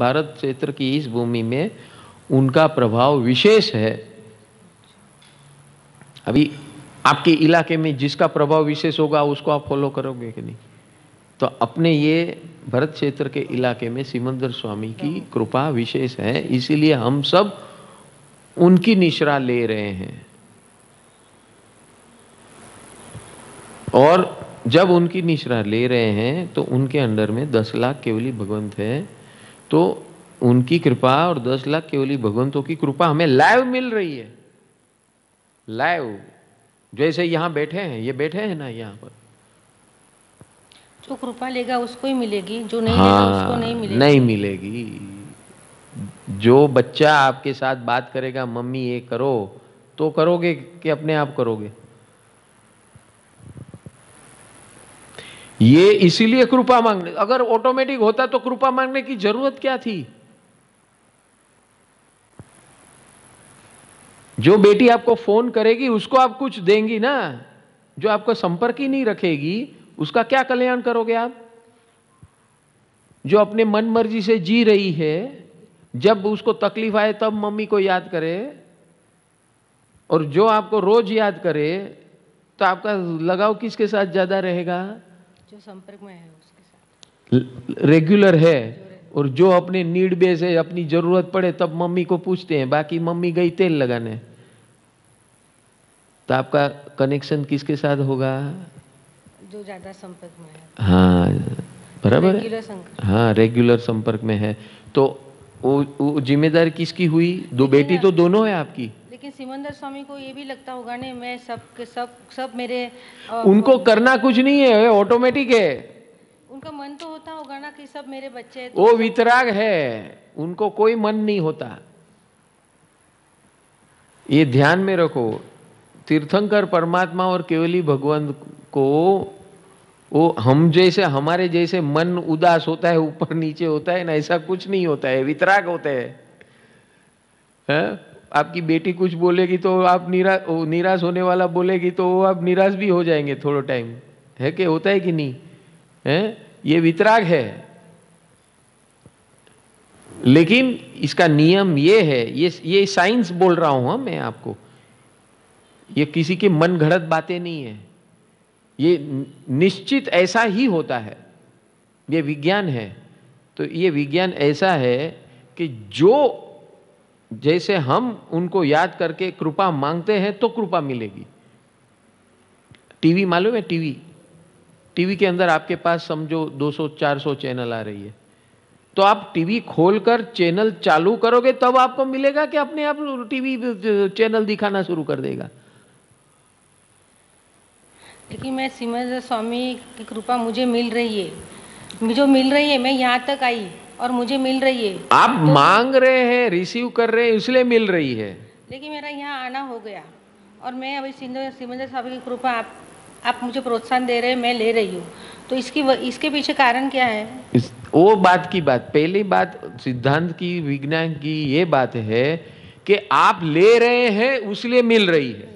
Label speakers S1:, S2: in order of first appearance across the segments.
S1: भारत क्षेत्र की इस भूमि में उनका प्रभाव विशेष है अभी आपके इलाके में जिसका प्रभाव विशेष होगा उसको आप फॉलो करोगे कि नहीं तो अपने ये भरत क्षेत्र के इलाके में सिमंदर स्वामी की कृपा विशेष है इसीलिए हम सब उनकी निशरा ले रहे हैं और जब उनकी निशरा ले रहे हैं तो उनके अंडर में दस लाख केवली भगवंत है तो उनकी कृपा और दस लाख केवली भगवंतों की कृपा हमें लाइव मिल रही है लाइव जैसे यहाँ बैठे हैं ये बैठे हैं ना यहाँ पर जो कृपा लेगा उसको ही मिलेगी जो नहीं हाँ, लेगा उसको नहीं मिलेगी नहीं मिलेगी जो बच्चा आपके साथ बात करेगा मम्मी ये करो तो करोगे कि अपने आप करोगे ये इसीलिए कृपा मांगने अगर ऑटोमेटिक होता तो कृपा मांगने की जरूरत क्या थी जो बेटी आपको फोन करेगी उसको आप कुछ देंगी ना जो आपको संपर्क ही नहीं रखेगी उसका क्या कल्याण करोगे आप जो अपने मन मर्जी से जी रही है जब उसको तकलीफ आए तब मम्मी को याद करे और जो आपको रोज याद करे तो आपका लगाव किसके साथ ज़्यादा रहेगा जो संपर्क में है उसके साथ रेगुलर है और जो अपने नीड बेस है अपनी जरूरत पड़े तब मम्मी को पूछते हैं बाकी मम्मी गई तेल लगाने तो आपका कनेक्शन किसके साथ होगा जो ज्यादा संपर्क में है हाँ बराबर हाँ रेगुलर संपर्क में है तो वो, वो जिम्मेदारी किसकी हुई दो बेटी तो दोनों है आपकी लेकिन सिमंदर स्वामी को ये भी लगता होगा नहीं मैं सब के सब सब मेरे आ, उनको करना कुछ नहीं है ऑटोमेटिक है उनका मन तो होता होगा ना कि सब मेरे बच्चे तो वो वितराग है उनको कोई मन नहीं होता ये ध्यान में रखो तीर्थंकर परमात्मा और केवली भगवान को वो हम जैसे हमारे जैसे मन उदास होता है ऊपर नीचे होता है ना ऐसा कुछ नहीं होता है वितराग होते हैं है? आपकी बेटी कुछ बोलेगी तो आप निराश निराश होने वाला बोलेगी तो आप निराश भी हो जाएंगे थोड़ा टाइम है कि होता है कि नहीं है ये वितराग है लेकिन इसका नियम ये है ये ये साइंस बोल रहा हूं हा? मैं आपको ये किसी के मन घड़त बातें नहीं है ये निश्चित ऐसा ही होता है ये विज्ञान है तो ये विज्ञान ऐसा है कि जो जैसे हम उनको याद करके कृपा मांगते हैं तो कृपा मिलेगी टीवी मालूम है टीवी टीवी के अंदर आपके पास समझो 200-400 चैनल आ रही है तो आप टीवी खोलकर चैनल चालू करोगे तब आपको मिलेगा कि अपने आप टीवी चैनल दिखाना शुरू कर देगा लेकिन मैं सिमर स्वामी की कृपा मुझे मिल रही है जो मिल रही है मैं यहाँ तक आई और मुझे मिल रही है आप तो मांग रहे हैं रिसीव कर रहे हैं इसलिए मिल रही है लेकिन मेरा यहाँ आना हो गया और मैं अभी सिंधु सिमंदर साहब की कृपा आप आप मुझे प्रोत्साहन दे रहे हैं मैं ले रही हूँ तो इसकी व, इसके पीछे कारण क्या है इस, वो बात की बात पहली बात सिद्धांत की विज्ञान की ये बात है कि आप ले रहे हैं उसलिए मिल रही है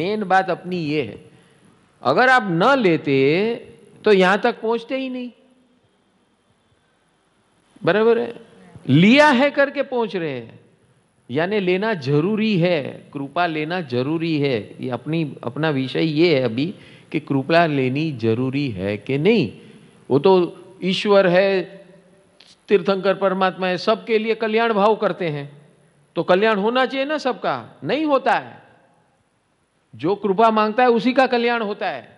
S1: मेन बात अपनी ये है अगर आप न लेते तो यहाँ तक पहुँचते ही नहीं बराबर है लिया है करके पहुंच रहे हैं यानी लेना जरूरी है कृपा लेना जरूरी है ये अपनी अपना विषय ये है अभी कि कृपा लेनी जरूरी है कि नहीं वो तो ईश्वर है तीर्थंकर परमात्मा है सबके लिए कल्याण भाव करते हैं तो कल्याण होना चाहिए ना सबका नहीं होता है जो कृपा मांगता है उसी का कल्याण होता है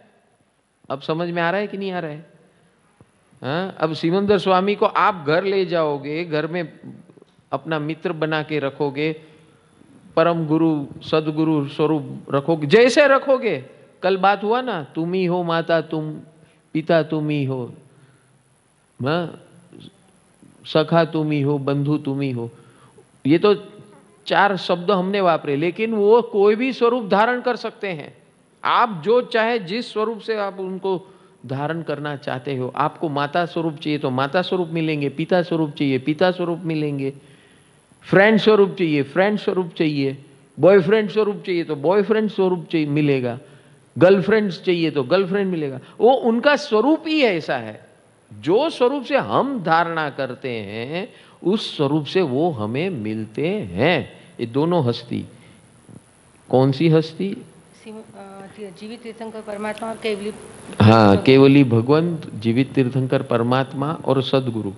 S1: अब समझ में आ रहा है कि नहीं आ रहा है हाँ अब सिमंदर स्वामी को आप घर ले जाओगे घर में अपना मित्र बना के रखोगे परम गुरु सदगुरु स्वरूप रखोगे जैसे रखोगे कल बात हुआ ना तुम ही हो माता तुम पिता तुम ही हो हाँ सखा तुम ही हो बंधु तुम ही हो ये तो चार शब्द हमने वापरे लेकिन वो कोई भी स्वरूप धारण कर सकते हैं आप जो चाहे जिस स्वरूप से आप उनको धारण करना चाहते हो आपको माता स्वरूप चाहिए तो माता स्वरूप मिलेंगे पिता स्वरूप चाहिए पिता स्वरूप मिलेंगे फ्रेंड स्वरूप चाहिए फ्रेंड स्वरूप चाहिए बॉयफ्रेंड स्वरूप चाहिए तो बॉयफ्रेंड स्वरूप चाहिए मिलेगा गर्लफ्रेंड चाहिए तो गर्लफ्रेंड मिलेगा वो उनका स्वरूप ही ऐसा है जो स्वरूप से हम धारणा करते हैं उस स्वरूप से वो हमें मिलते हैं ये दोनों हस्ती कौन सी हस्ती जीवित तीर्थंकर परमात्मा और केवली हाँ केवली भगवंत जीवित तीर्थंकर परमात्मा और सदगुरु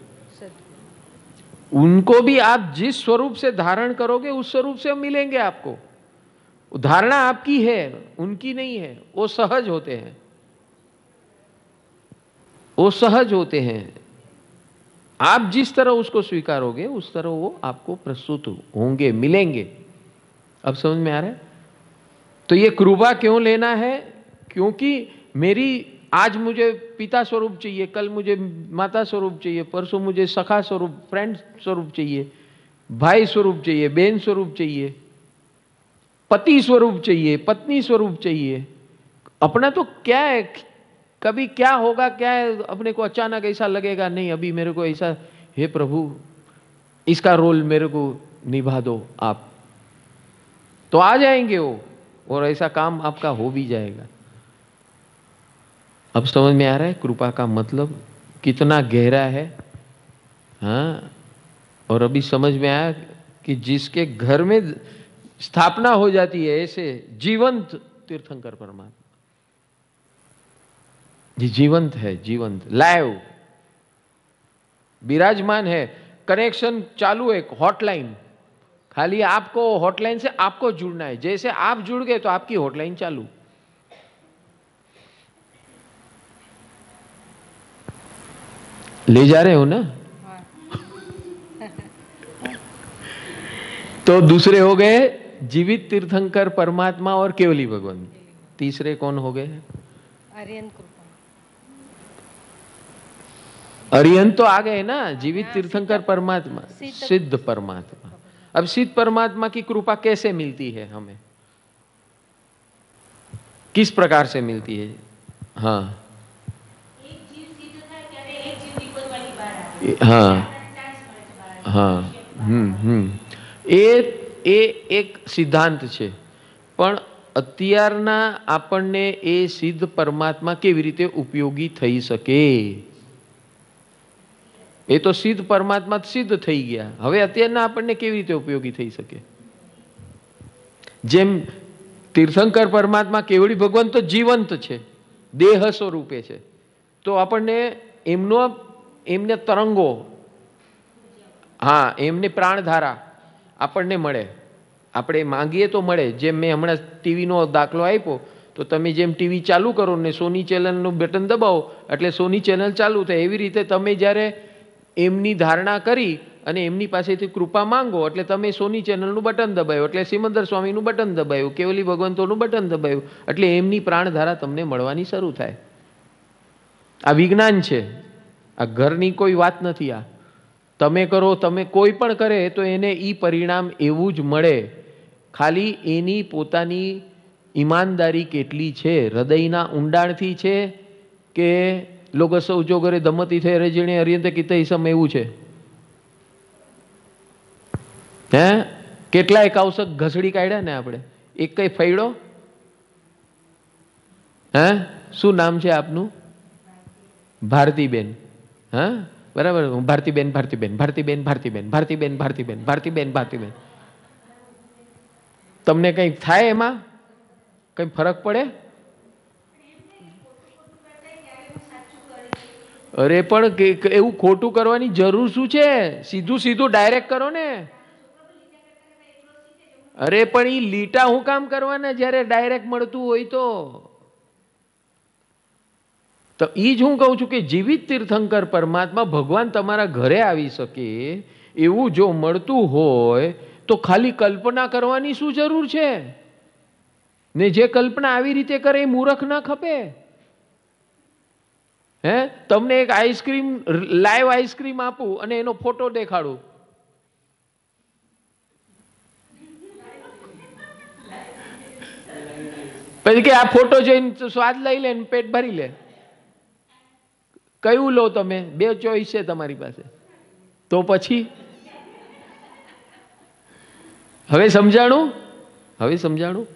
S1: उनको भी आप जिस स्वरूप से धारण करोगे उस स्वरूप से मिलेंगे आपको धारणा आपकी है उनकी नहीं है वो सहज होते हैं वो सहज होते हैं आप जिस तरह उसको स्वीकारोगे उस तरह वो आपको प्रस्तुत होंगे मिलेंगे अब समझ में आ रहा है तो ये क्रूबा क्यों लेना है क्योंकि मेरी आज मुझे पिता स्वरूप चाहिए कल मुझे माता स्वरूप चाहिए परसों मुझे सखा स्वरूप फ्रेंड स्वरूप चाहिए भाई स्वरूप चाहिए बहन स्वरूप चाहिए पति स्वरूप चाहिए पत्नी स्वरूप चाहिए अपना तो क्या है कभी क्या होगा क्या है अपने को अचानक ऐसा लगेगा नहीं अभी मेरे को ऐसा हे प्रभु इसका रोल मेरे को निभा दो आप तो आ जाएंगे वो और ऐसा काम आपका हो भी जाएगा अब समझ में आ रहा है कृपा का मतलब कितना गहरा है हाँ और अभी समझ में आया कि जिसके घर में स्थापना हो जाती है ऐसे जीवंत तीर्थंकर परमात्मा जी जीवंत है जीवंत लाइव विराजमान है कनेक्शन चालू है हॉटलाइन खाली आपको हॉटलाइन से आपको जुड़ना है जैसे आप जुड़ गए तो आपकी हॉटलाइन चालू ले जा रहे हो ना हाँ। तो दूसरे हो गए जीवित तीर्थंकर परमात्मा और केवली भगवान तीसरे कौन हो गए अरियंत अरियन तो आ गए ना जीवित हाँ, तीर्थंकर परमात्मा सिद्ध परमात्मा अब सिद्ध परमात्मा की कृपा कैसे मिलती है हमें किस प्रकार से मिलती है हाँ હા હા હમ હમ એ એ એક સિદ્ધાંત છે પણ અત્યારના આપણને એ સિદ્ધ પરમાત્મા કેવી રીતે ઉપયોગી થઈ શકે એ તો સિદ્ધ પરમાત્મા સિદ્ધ થઈ ગયા હવે અત્યારના આપણને કેવી રીતે ઉપયોગી થઈ શકે જેમ તીર્થંકર પરમાત્મા કેવડી ભગવાન તો જીવંત છે દેહ સ્વરૂપે છે તો આપણને એમનો એમને તરંગો હા એમની પ્રાણધારા આપણને મળે આપણે માંગીએ તો મળે જેમ મેં હમણાં ટીવીનો દાખલો આપ્યો તો તમે જેમ ટીવી ચાલુ કરો ને સોની ચેનલનું બટન દબાવો એટલે સોની ચેનલ ચાલુ થાય એવી રીતે તમે જ્યારે એમની ધારણા કરી અને એમની પાસેથી કૃપા માંગો એટલે તમે સોની ચેનલનું બટન દબાવ્યું એટલે સિમંદર સ્વામીનું બટન દબાવ્યું કેવલી ભગવંતોનું બટન દબાવ્યું એટલે એમની પ્રાણધારા તમને મળવાની શરૂ થાય આ વિજ્ઞાન છે આ ઘરની કોઈ વાત નથી આ તમે કરો તમે કોઈ પણ કરે તો એને એ પરિણામ એવું જ મળે ખાલી એની પોતાની ઈમાનદારી કેટલી છે હૃદયના ઊંડાણથી છે કે જો ઉજોગરે દમતી થઈ રેજીણી અર્યંતે કિત ઈસમ એવું છે હે કેટલાય કાવસક ઘસડી કાઢ્યા ને આપણે એક કઈ ફૈડો હે શું નામ છે આપનું ભારતીબેન હા બરાબર ભારતીબેન ભારતીબેન ભારતીબેન ભારતીબેન ભારતીબેન ભારતીબેન ભારતીબેન ભારતીબેન તમને કંઈક થાય એમાં કંઈ ફરક પડે અરે પણ એવું ખોટું કરવાની જરૂર શું છે સીધું સીધું ડાયરેક્ટ કરો ને અરે પણ એ લીટા હું કામ કરવાના જ્યારે ડાયરેક્ટ મળતું હોય તો તો એ જ હું કહું છું કે જીવિત તીર્થંકર પરમાત્મા ભગવાન તમારા ઘરે આવી શકે એવું જો મળતું હોય તો ખાલી કલ્પના કરવાની શું જરૂર છે ને જે કલ્પના આવી રીતે કરે એ મૂરખ ના ખપે હે તમને એક આઈસ્ક્રીમ લાઈવ આઈસ્ક્રીમ આપું અને એનો ફોટો દેખાડું પછી કે આ ફોટો જોઈને સ્વાદ લઈ લે ને પેટ ભરી લે કયું લો તમે બે ચોઈસ છે તમારી પાસે તો પછી હવે સમજાણું હવે સમજાણું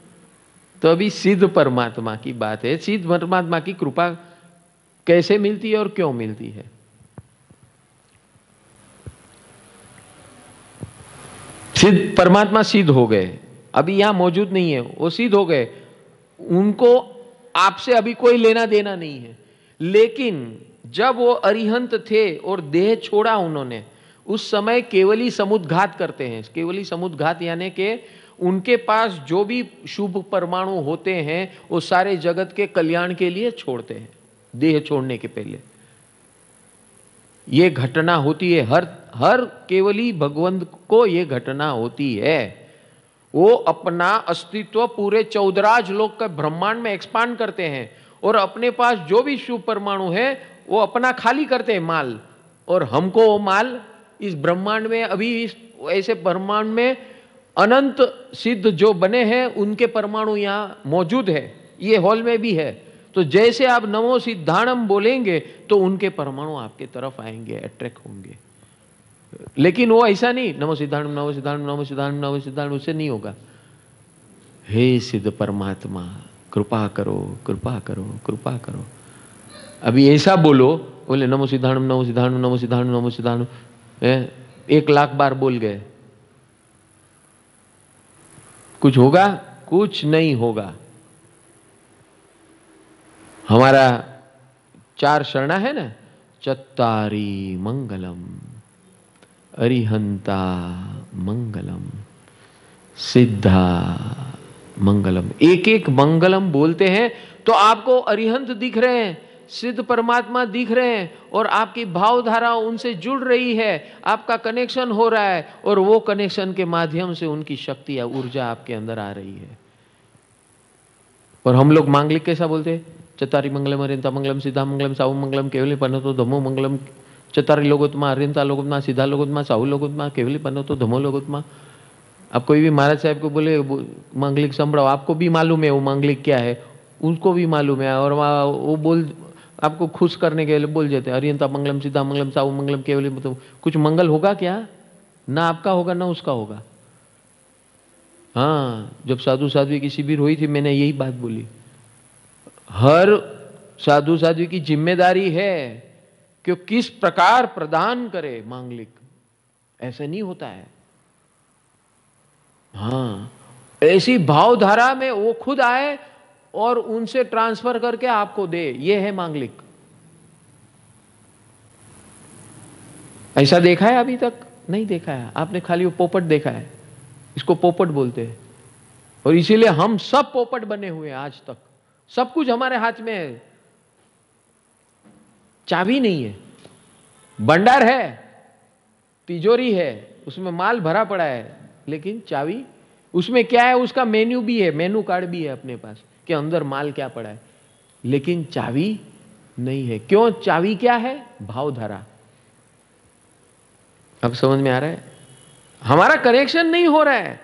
S1: તો અભી સિદ્ધ પરમાત્મા કી બાત હે સિદ્ધ પરમાત્મા કી કૃપા कैसे मिलती है और क्यों मिलती है सिद्ध परमात्मा सिद्ध हो गए अभी यहां मौजूद नहीं है वो सिद्ध हो गए उनको आपसे अभी कोई लेना देना नहीं है लेकिन जब वो अरिहंत थे और देह छोड़ा उन्होंने उस समय केवली समुद्घात करते हैं केवली समुद्घात यानी के उनके पास जो भी शुभ परमाणु होते हैं वो सारे जगत के कल्याण के लिए छोड़ते हैं देह छोड़ने के पहले ये घटना होती है हर हर केवली भगवंत को यह घटना होती है वो अपना अस्तित्व पूरे चौदराज लोग का ब्रह्मांड में एक्सपांड करते हैं और अपने पास जो भी शिव परमाणु है वो अपना खाली करते हैं माल और हमको वो माल इस ब्रह्मांड में अभी इस ऐसे ब्रह्मांड में अनंत सिद्ध जो बने हैं उनके परमाणु यहाँ मौजूद है ये हॉल में भी है तो जैसे आप नमो सिद्धाणम बोलेंगे तो उनके परमाणु आपके तरफ आएंगे अट्रैक्ट होंगे लेकिन वो ऐसा नहीं नमो सिद्धाणम नमो सिद्धाणम नमो सिद्धाणम नमो सिद्धाणम उससे नहीं होगा हे सिद्ध परमात्मा कृपा करो कृपा करो कृपा करो अभी ऐसा बोलो बोले नमो सिद्धाणम नमो सिद्धाणम नमो सिद्धाणम नमो सिद्धाणम एक लाख बार बोल गए कुछ होगा कुछ नहीं होगा हमारा चार शरणा है ना चतारी मंगलम अरिहंता मंगलम सिद्धा मंगलम एक एक मंगलम बोलते हैं तो आपको अरिहंत दिख रहे हैं सिद्ध परमात्मा दिख रहे हैं और आपकी भावधारा उनसे जुड़ रही है आपका कनेक्शन हो रहा है और वो कनेक्शन के माध्यम से उनकी शक्ति या ऊर्जा आपके अंदर आ रही है और हम लोग मांगलिक कैसा बोलते हैं चतारी मंगलम अरिंता मंगलम सीधा मंगलम साहु मंगलम केवल पनो तो धमो मंगलम चतारी लोगोत्मा अरियंता अरिंता सीधा लोगोत्मा साहु लोगोत्मा केवल केवली पनो तो धमो लोगोत्मा आप कोई भी महाराज साहब को बोले मांगलिक संभड़ाओ आपको भी मालूम है वो मांगलिक क्या है उनको भी मालूम है और वो बोल आपको खुश करने के लिए बोल देते हैं अरियंता मंगलम सीधा मंगलम साहु मंगलम केवल मतलब कुछ मंगल होगा क्या ना आपका होगा ना उसका होगा हाँ जब साधु साधु की शिविर हुई थी मैंने यही बात बोली हर साधु साधु की जिम्मेदारी है कि किस प्रकार प्रदान करे मांगलिक ऐसा नहीं होता है हाँ ऐसी भावधारा में वो खुद आए और उनसे ट्रांसफर करके आपको दे ये है मांगलिक ऐसा देखा है अभी तक नहीं देखा है आपने खाली वो पोपट देखा है इसको पोपट बोलते हैं और इसीलिए हम सब पोपट बने हुए हैं आज तक सब कुछ हमारे हाथ में है चाबी नहीं है भंडार है तिजोरी है उसमें माल भरा पड़ा है लेकिन चाबी उसमें क्या है उसका मेन्यू भी है मेन्यू कार्ड भी है अपने पास कि अंदर माल क्या पड़ा है लेकिन चाबी नहीं है क्यों चाबी क्या है भावधारा अब समझ में आ रहा है हमारा कनेक्शन नहीं हो रहा है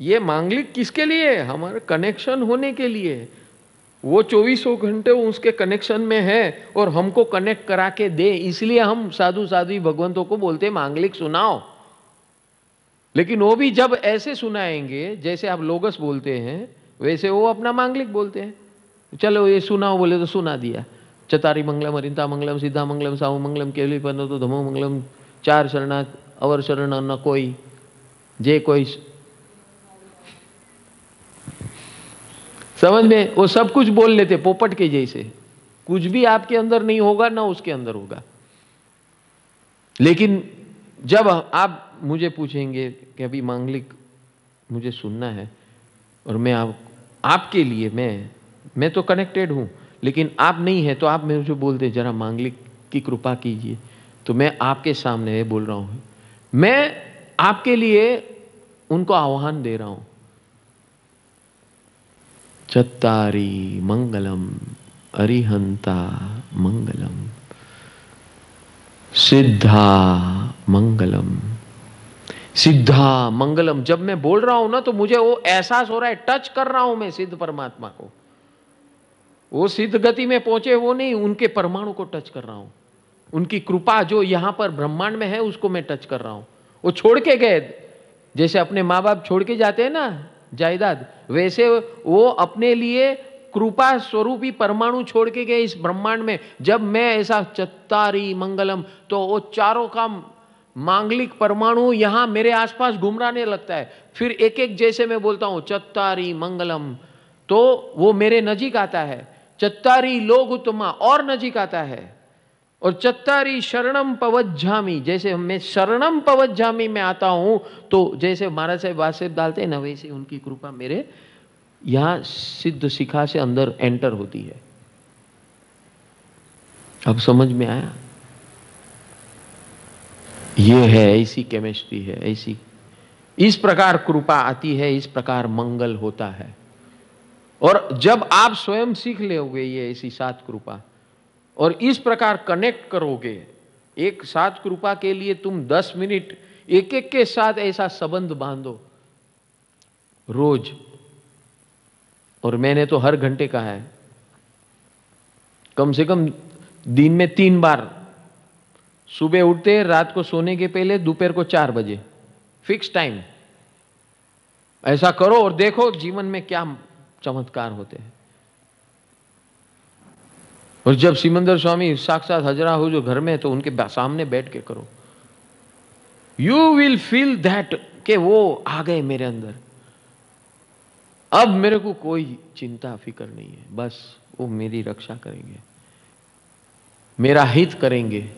S1: ये मांगलिक किसके लिए हमारा कनेक्शन होने के लिए वो चौबीसों घंटे उसके कनेक्शन में है और हमको कनेक्ट करा के दे इसलिए हम साधु साधु भगवंतों को बोलते मांगलिक सुनाओ लेकिन वो भी जब ऐसे सुनाएंगे जैसे आप लोगस बोलते हैं वैसे वो अपना मांगलिक बोलते हैं चलो ये सुनाओ बोले तो सुना दिया चतारी मंगलम अरिंता मंगलम सीधा मंगलम साहु मंगलम केवली पन्न तो धमो मंगलम चार शरणा अवर शरण न कोई जे कोई समझ में वो सब कुछ बोल लेते पोपट के जैसे कुछ भी आपके अंदर नहीं होगा ना उसके अंदर होगा लेकिन जब आप मुझे पूछेंगे कि अभी मांगलिक मुझे सुनना है और मैं आप आपके लिए मैं मैं तो कनेक्टेड हूँ लेकिन आप नहीं है तो आप मेरे जो बोलते जरा मांगलिक की कृपा कीजिए तो मैं आपके सामने बोल रहा हूँ मैं आपके लिए उनको आह्वान दे रहा हूँ चत्तारी मंगलम अरिहंता मंगलम सिद्धा मंगलम सिद्धा मंगलम जब मैं बोल रहा हूं ना तो मुझे वो एहसास हो रहा है टच कर रहा हूं मैं सिद्ध परमात्मा को वो सिद्ध गति में पहुंचे वो नहीं उनके परमाणु को टच कर रहा हूं उनकी कृपा जो यहां पर ब्रह्मांड में है उसको मैं टच कर रहा हूं वो छोड़ के गए जैसे अपने माँ बाप छोड़ के जाते हैं ना जायदाद वैसे वो अपने लिए कृपा स्वरूपी परमाणु छोड़ के गए इस ब्रह्मांड में जब मैं ऐसा चत्तारी मंगलम तो वो चारों का मांगलिक परमाणु यहाँ मेरे आसपास घुमराने लगता है फिर एक एक जैसे मैं बोलता हूँ चत्तारी मंगलम तो वो मेरे नजीक आता है चत्तारी लोग उत्तमा और नजीक आता है और चत्तारी शरणम पवज्जामी जैसे मैं शरणम पवज्जामी में आता हूं तो जैसे महाराज साहब वासेब डालते हैं ना वैसे उनकी कृपा मेरे यहां सिद्ध शिखा से अंदर एंटर होती है अब समझ में आया ये है ऐसी केमिस्ट्री है ऐसी इस प्रकार कृपा आती है इस प्रकार मंगल होता है और जब आप स्वयं सीख लेंगे ये ऐसी सात कृपा और इस प्रकार कनेक्ट करोगे एक साथ कृपा के लिए तुम दस मिनट एक एक के साथ ऐसा संबंध बांधो रोज और मैंने तो हर घंटे कहा है कम से कम दिन में तीन बार सुबह उठते रात को सोने के पहले दोपहर को चार बजे फिक्स टाइम ऐसा करो और देखो जीवन में क्या चमत्कार होते हैं और जब सिमंदर स्वामी साक्षात हजरा हो जो घर में तो उनके सामने बैठ के करो यू विल फील दैट के वो आ गए मेरे अंदर अब मेरे को कोई चिंता फिक्र नहीं है बस वो मेरी रक्षा करेंगे मेरा हित करेंगे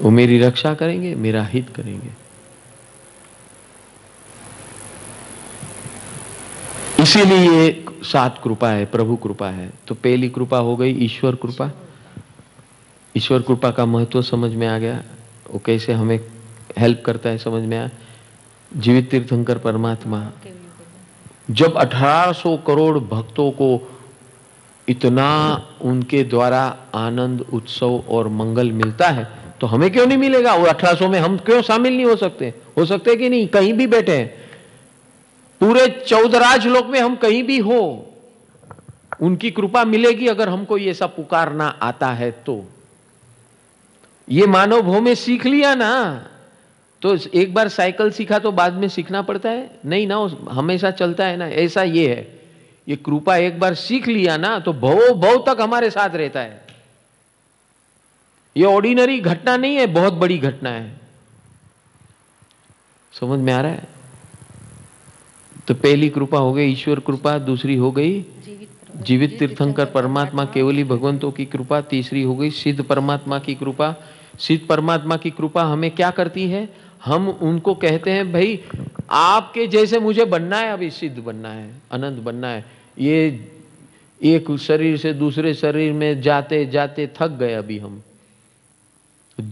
S1: वो मेरी रक्षा करेंगे मेरा हित करेंगे इसीलिए सात कृपा है प्रभु कृपा है तो पहली कृपा हो गई ईश्वर कृपा ईश्वर कृपा का महत्व समझ में आ गया वो कैसे हमें हेल्प करता है समझ में आया जीवित तीर्थंकर परमात्मा जब 1800 करोड़ भक्तों को इतना उनके द्वारा आनंद उत्सव और मंगल मिलता है तो हमें क्यों नहीं मिलेगा वो 1800 में हम क्यों शामिल नहीं हो सकते हो सकते कि नहीं कहीं भी बैठे हैं पूरे चौदराज लोक में हम कहीं भी हो उनकी कृपा मिलेगी अगर हमको ये सब पुकारना आता है तो ये मानव भव में सीख लिया ना तो एक बार साइकिल सीखा तो बाद में सीखना पड़ता है नहीं ना हमेशा चलता है ना ऐसा ये है ये कृपा एक बार सीख लिया ना तो भवो भव तक हमारे साथ रहता है ये ऑर्डिनरी घटना नहीं है बहुत बड़ी घटना है समझ में आ रहा है तो पहली कृपा हो गई ईश्वर कृपा दूसरी हो गई जीवित तीर्थंकर परमात्मा केवली भगवंतों की कृपा तीसरी हो गई सिद्ध परमात्मा की कृपा सिद्ध परमात्मा की कृपा हमें क्या करती है हम उनको कहते हैं भाई आपके जैसे मुझे बनना है अभी सिद्ध बनना है अनंत बनना है ये एक शरीर से दूसरे शरीर में जाते जाते थक गए अभी हम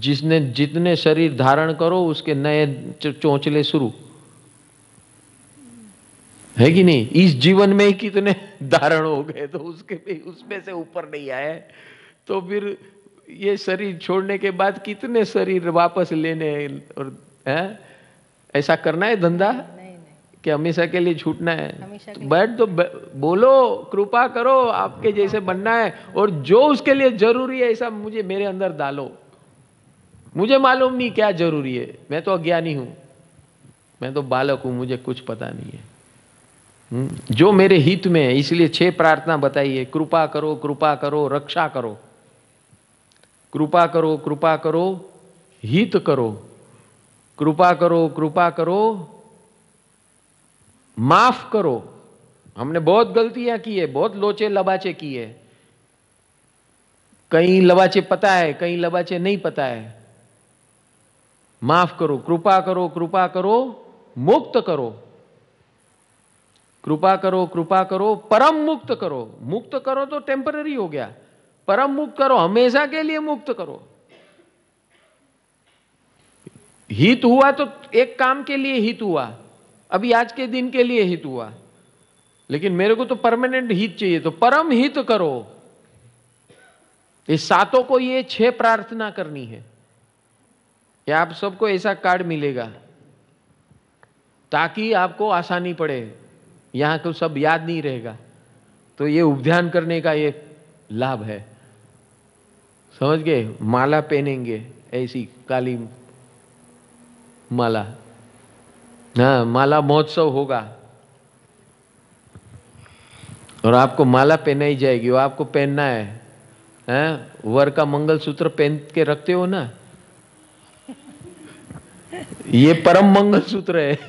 S1: जिसने जितने शरीर धारण करो उसके नए चौचले शुरू है कि नहीं इस जीवन में ही कितने धारण हो गए तो उसके उसमें से ऊपर नहीं आए तो फिर ये शरीर छोड़ने के बाद कितने शरीर वापस लेने और है ऐसा करना है धंधा कि हमेशा के लिए छूटना है बैठ तो बोलो कृपा करो आपके जैसे बनना है और जो उसके लिए जरूरी है ऐसा मुझे मेरे अंदर डालो मुझे मालूम नहीं क्या जरूरी है मैं तो अज्ञानी हूं मैं तो बालक हूं मुझे कुछ पता नहीं है जो मेरे हित में है इसलिए छह प्रार्थना बताइए कृपा करो कृपा करो रक्षा करो कृपा करो कृपा करो हित करो कृपा करो कृपा करो माफ करो हमने बहुत गलतियां की है बहुत लोचे लबाचे किए कहीं लबाचे पता है कहीं लबाचे नहीं पता है माफ करो कृपा करो कृपा करो मुक्त करो कृपा करो कृपा करो परम मुक्त करो मुक्त करो तो टेम्पररी हो गया परम मुक्त करो हमेशा के लिए मुक्त करो हित हुआ तो एक काम के लिए हित हुआ अभी आज के दिन के लिए हित हुआ लेकिन मेरे को तो परमानेंट हित चाहिए तो परम हित करो इस सातों को ये छह प्रार्थना करनी है या आप सबको ऐसा कार्ड मिलेगा ताकि आपको आसानी पड़े यहाँ को तो सब याद नहीं रहेगा तो ये उपध्यान करने का एक लाभ है समझ गए माला पहनेंगे ऐसी काली माला हाँ माला महोत्सव होगा और आपको माला पहनाई जाएगी वो आपको पहनना है हैं हाँ, वर का मंगल सूत्र पहन के रखते हो ना ये परम मंगल सूत्र है